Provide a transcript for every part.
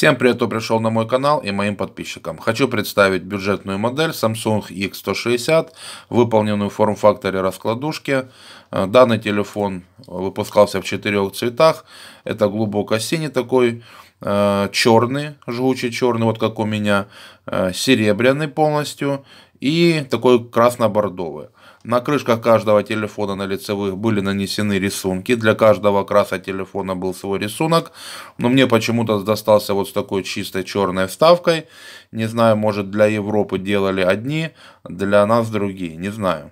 Всем привет, кто пришел на мой канал и моим подписчикам. Хочу представить бюджетную модель Samsung X160, выполненную в форм-факторе раскладушки. Э, данный телефон выпускался в четырех цветах. Это глубоко синий такой, э, черный, жгучий черный, вот как у меня, э, серебряный полностью и такой красно-бордовый. На крышках каждого телефона на лицевых были нанесены рисунки. Для каждого краса телефона был свой рисунок. Но мне почему-то достался вот с такой чистой черной вставкой. Не знаю, может для Европы делали одни, для нас другие. Не знаю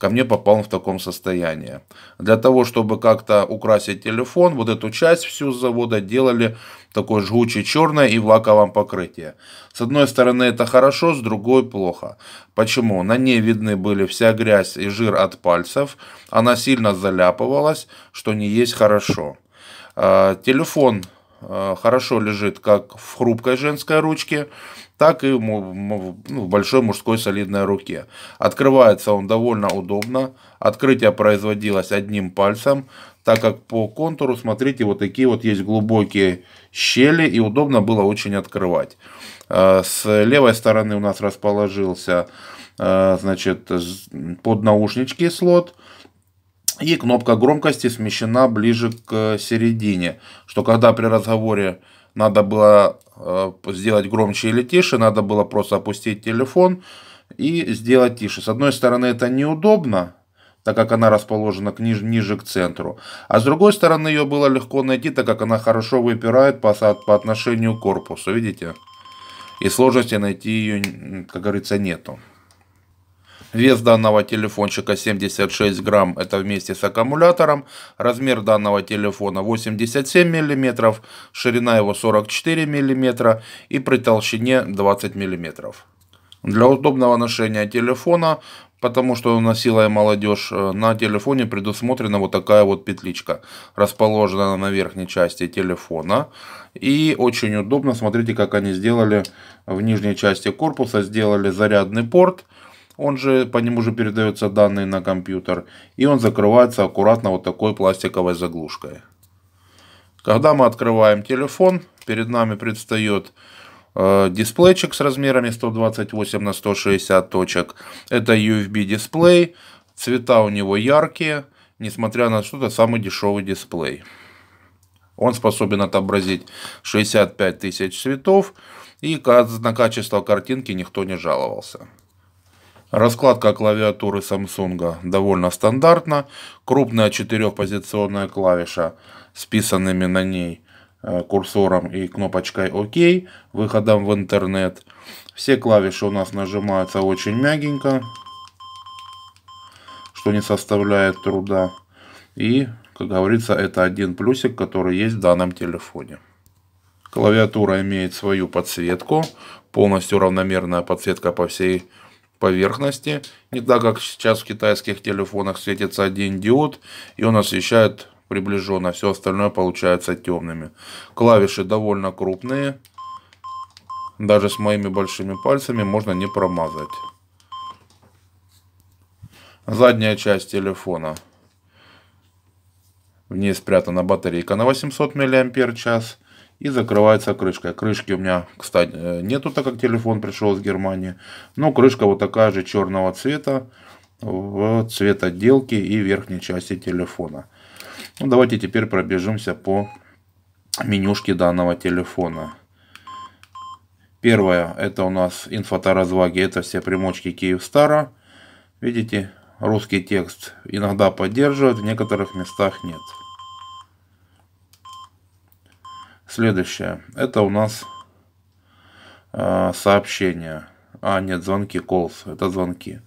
ко мне попал он в таком состоянии. Для того, чтобы как-то украсить телефон, вот эту часть всю с завода делали такой жгучей черной и в лаковом покрытии. С одной стороны это хорошо, с другой плохо. Почему? На ней видны были вся грязь и жир от пальцев, она сильно заляпывалась, что не есть хорошо. А, телефон а, хорошо лежит как в хрупкой женской ручке, так и ну, в большой мужской солидной руке. Открывается он довольно удобно. Открытие производилось одним пальцем, так как по контуру, смотрите, вот такие вот есть глубокие щели и удобно было очень открывать. А, с левой стороны у нас расположился а, значит, под наушнички слот. И кнопка громкости смещена ближе к середине, что когда при разговоре надо было Э, сделать громче или тише, надо было просто опустить телефон и сделать тише. С одной стороны, это неудобно, так как она расположена ниже, ниже к центру. А с другой стороны, ее было легко найти, так как она хорошо выпирает по, по отношению к корпусу, видите? И сложности найти ее, как говорится, нету. Вес данного телефончика 76 грамм, это вместе с аккумулятором. Размер данного телефона 87 миллиметров, ширина его 44 миллиметра и при толщине 20 миллиметров. Для удобного ношения телефона, потому что носила и молодежь, э, на телефоне предусмотрена вот такая вот петличка. расположенная на верхней части телефона. И очень удобно, смотрите, как они сделали в нижней части корпуса, сделали зарядный порт он же, по нему же передаются данные на компьютер, и он закрывается аккуратно вот такой пластиковой заглушкой. Когда мы открываем телефон, перед нами предстает э, дисплейчик с размерами 128 на 160 точек. Это UFB дисплей, цвета у него яркие, несмотря на что-то самый дешевый дисплей. Он способен отобразить 65 тысяч цветов, и на качество картинки никто не жаловался. Раскладка клавиатуры Samsung довольно стандартна. Крупная четырехпозиционная клавиша с писанными на ней э, курсором и кнопочкой ОК, выходом в интернет. Все клавиши у нас нажимаются очень мягенько, что не составляет труда. И, как говорится, это один плюсик, который есть в данном телефоне. Клавиатура имеет свою подсветку, полностью равномерная подсветка по всей поверхности, не так как сейчас в китайских телефонах светится один диод, и он освещает приближенно, все остальное получается темными. Клавиши довольно крупные, даже с моими большими пальцами можно не промазать. Задняя часть телефона. В ней спрятана батарейка на 800 мАч и закрывается крышкой. Крышки у меня, кстати, э, нету, так как телефон пришел из Германии. Но крышка вот такая же черного цвета в цвет отделки и верхней части телефона. Ну, давайте теперь пробежимся по менюшке данного телефона. Первое, это у нас инфоторазваги, это все примочки Киевстара. Видите, русский текст иногда поддерживает, в некоторых местах нет. Следующее. Это у нас э, сообщение. А, нет, звонки, calls. Это звонки.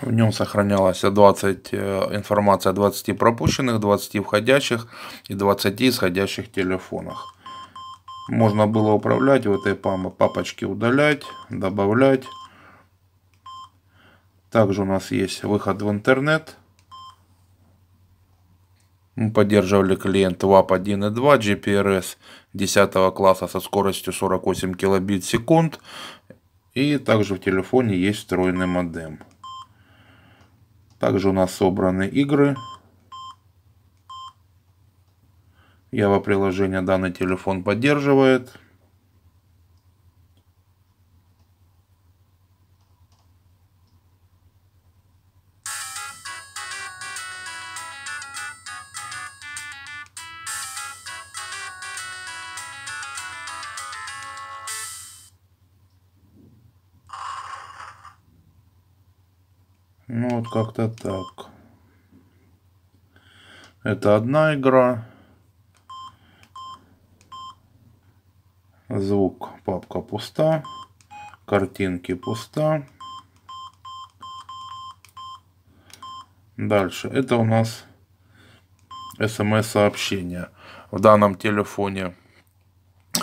В нем сохранялась 20, э, информация о 20 пропущенных, 20 входящих и 20 исходящих телефонах. Можно было управлять в этой папочке, удалять, добавлять. Также у нас есть выход в интернет – мы поддерживали клиент WAP 1.2 GPRS 10 класса со скоростью 48 килобит в секунд. И также в телефоне есть встроенный модем. Также у нас собраны игры. Java приложение данный телефон поддерживает. Ну вот как-то так. Это одна игра. Звук папка пуста. Картинки пуста. Дальше. Это у нас смс-сообщение. В данном телефоне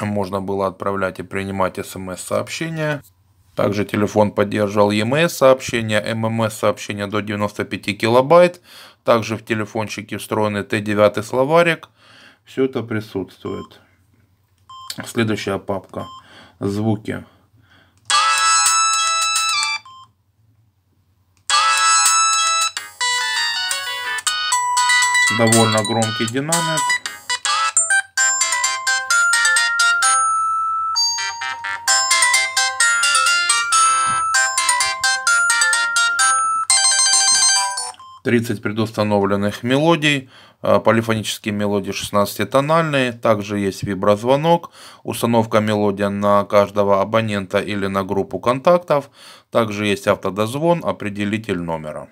можно было отправлять и принимать смс-сообщения. Также телефон поддерживал EMS сообщения, MMS сообщения до 95 килобайт. Также в телефончике встроенный Т9 словарик. Все это присутствует. Следующая папка. Звуки. Довольно громкий динамик. 30 предустановленных мелодий, э, полифонические мелодии 16-тональные, также есть виброзвонок, установка мелодии на каждого абонента или на группу контактов, также есть автодозвон, определитель номера.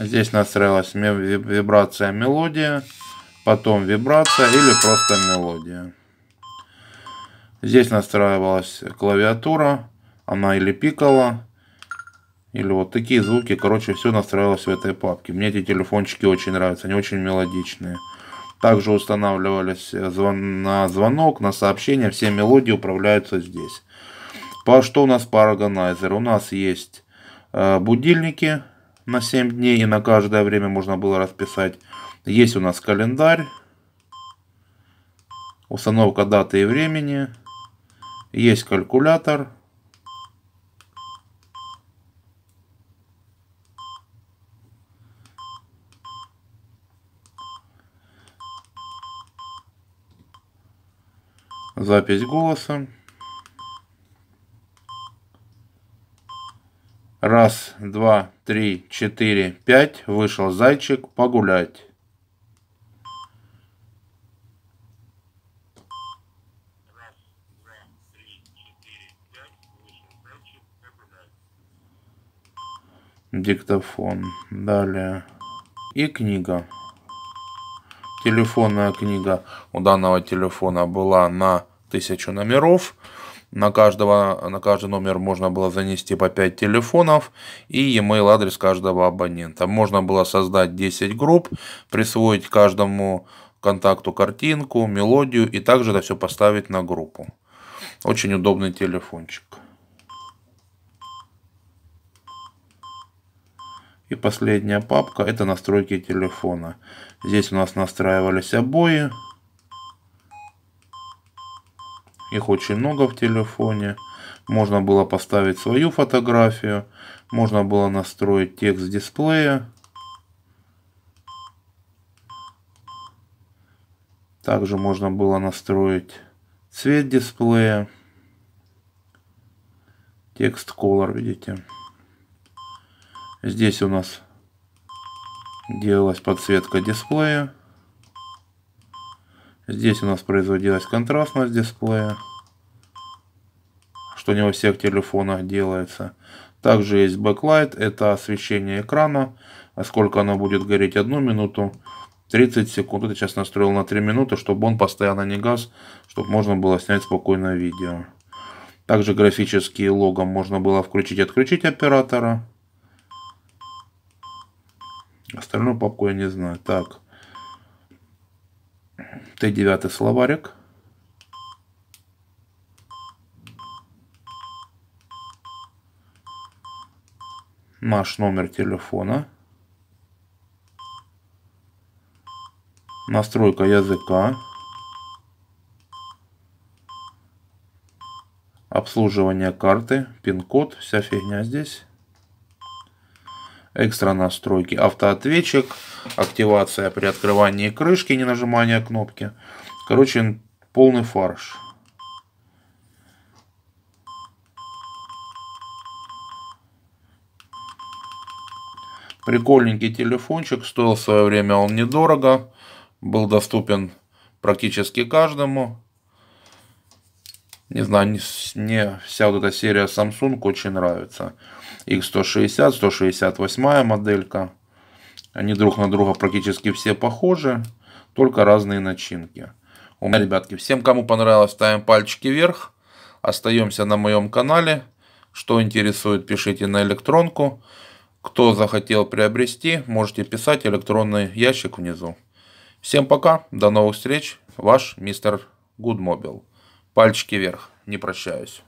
Здесь настраивалась вибрация мелодия, потом вибрация или просто мелодия. Здесь настраивалась клавиатура, она или пикала, или вот такие звуки. Короче, все настраивалось в этой папке. Мне эти телефончики очень нравятся, они очень мелодичные. Также устанавливались э, звон, на звонок, на сообщение. Все мелодии управляются здесь. По что у нас по органайзеру? У нас есть э, будильники, на 7 дней, и на каждое время можно было расписать. Есть у нас календарь, установка даты и времени, есть калькулятор, запись голоса. Раз, два, три, четыре, пять. Вышел зайчик погулять. диктофон. Далее. И книга. Телефонная книга у данного телефона была на тысячу номеров. На, каждого, на каждый номер можно было занести по 5 телефонов и e-mail адрес каждого абонента. Можно было создать 10 групп, присвоить каждому контакту картинку, мелодию и также это все поставить на группу. Очень удобный телефончик. И последняя папка это настройки телефона. Здесь у нас настраивались обои, их очень много в телефоне. Можно было поставить свою фотографию. Можно было настроить текст дисплея. Также можно было настроить цвет дисплея. Текст color, видите. Здесь у нас делалась подсветка дисплея. Здесь у нас производилась контрастность дисплея, что не во всех телефонах делается. Также есть backlight, это освещение экрана, а сколько оно будет гореть одну минуту, 30 секунд. Это сейчас настроил на 3 минуты, чтобы он постоянно не газ, чтобы можно было снять спокойно видео. Также графические логом можно было включить и отключить оператора. Остальную папку я не знаю. Так, Т9 словарик. Наш номер телефона. Настройка языка. Обслуживание карты, пин-код, вся фигня здесь. Экстра настройки, автоответчик активация при открывании крышки, не нажимания кнопки. Короче, полный фарш. Прикольненький телефончик, стоил в свое время он недорого, был доступен практически каждому. Не знаю, мне вся вот эта серия Samsung очень нравится. X160, 168 моделька. Они друг на друга практически все похожи, только разные начинки. У меня, ребятки, всем, кому понравилось, ставим пальчики вверх. Остаемся на моем канале. Что интересует, пишите на электронку. Кто захотел приобрести, можете писать электронный ящик внизу. Всем пока, до новых встреч. Ваш мистер Гудмобил. Пальчики вверх, не прощаюсь.